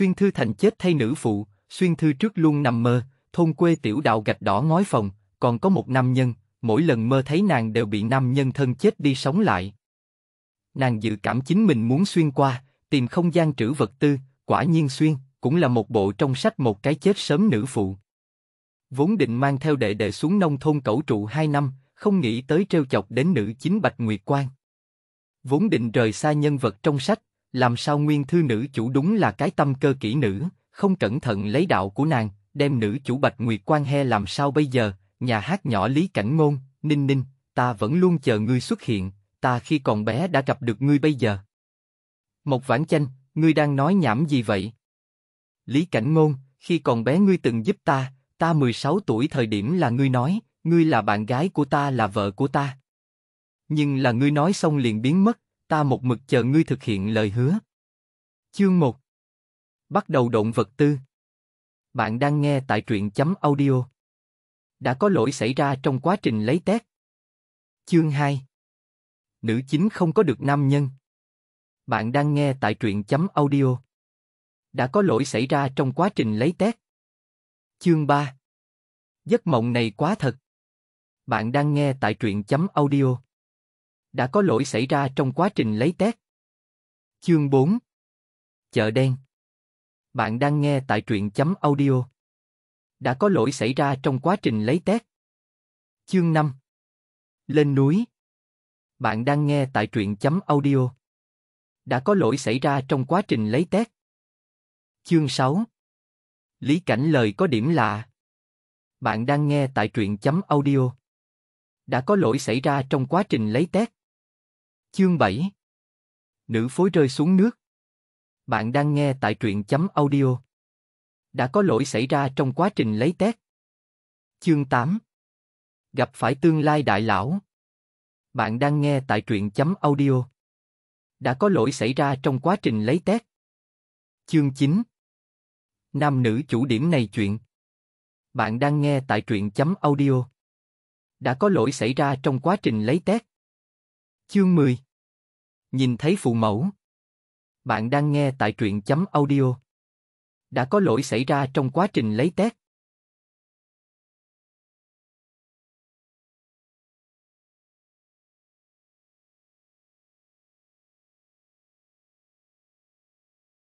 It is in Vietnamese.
Xuyên Thư Thành chết thay nữ phụ, Xuyên Thư trước luôn nằm mơ, thôn quê tiểu đạo gạch đỏ ngói phòng, còn có một nam nhân, mỗi lần mơ thấy nàng đều bị nam nhân thân chết đi sống lại. Nàng dự cảm chính mình muốn xuyên qua, tìm không gian trữ vật tư, quả nhiên xuyên, cũng là một bộ trong sách một cái chết sớm nữ phụ. Vốn định mang theo đệ đệ xuống nông thôn cẩu trụ hai năm, không nghĩ tới trêu chọc đến nữ chính Bạch Nguyệt Quan. Vốn định rời xa nhân vật trong sách, làm sao nguyên thư nữ chủ đúng là cái tâm cơ kỹ nữ, không cẩn thận lấy đạo của nàng, đem nữ chủ Bạch Nguyệt quan he làm sao bây giờ, nhà hát nhỏ Lý Cảnh Ngôn, Ninh Ninh, ta vẫn luôn chờ ngươi xuất hiện, ta khi còn bé đã gặp được ngươi bây giờ. Một vãn chanh, ngươi đang nói nhảm gì vậy? Lý Cảnh Ngôn, khi còn bé ngươi từng giúp ta, ta 16 tuổi thời điểm là ngươi nói, ngươi là bạn gái của ta là vợ của ta. Nhưng là ngươi nói xong liền biến mất, ta một mực chờ ngươi thực hiện lời hứa. Chương 1 Bắt đầu động vật tư Bạn đang nghe tại truyện chấm audio. Đã có lỗi xảy ra trong quá trình lấy tét. Chương 2 Nữ chính không có được nam nhân. Bạn đang nghe tại truyện chấm audio. Đã có lỗi xảy ra trong quá trình lấy tét. Chương 3 Giấc mộng này quá thật. Bạn đang nghe tại truyện chấm audio đã có lỗi xảy ra trong quá trình lấy test. Chương 4 Chợ đen Bạn đang nghe tại truyện chấm audio. Đã có lỗi xảy ra trong quá trình lấy test. Chương 5 Lên núi Bạn đang nghe tại truyện chấm audio. Đã có lỗi xảy ra trong quá trình lấy test. Chương 6 Lý Cảnh lời có điểm lạ. Bạn đang nghe tại truyện chấm audio. Đã có lỗi xảy ra trong quá trình lấy test. Chương 7 Nữ phối rơi xuống nước Bạn đang nghe tại truyện chấm audio. Đã có lỗi xảy ra trong quá trình lấy tét Chương 8 Gặp phải tương lai đại lão Bạn đang nghe tại truyện chấm audio. Đã có lỗi xảy ra trong quá trình lấy tét Chương 9 Nam nữ chủ điểm này chuyện Bạn đang nghe tại truyện chấm audio. Đã có lỗi xảy ra trong quá trình lấy tét Chương 10 Nhìn thấy phụ mẫu. Bạn đang nghe tại truyện chấm audio. Đã có lỗi xảy ra trong quá trình lấy test.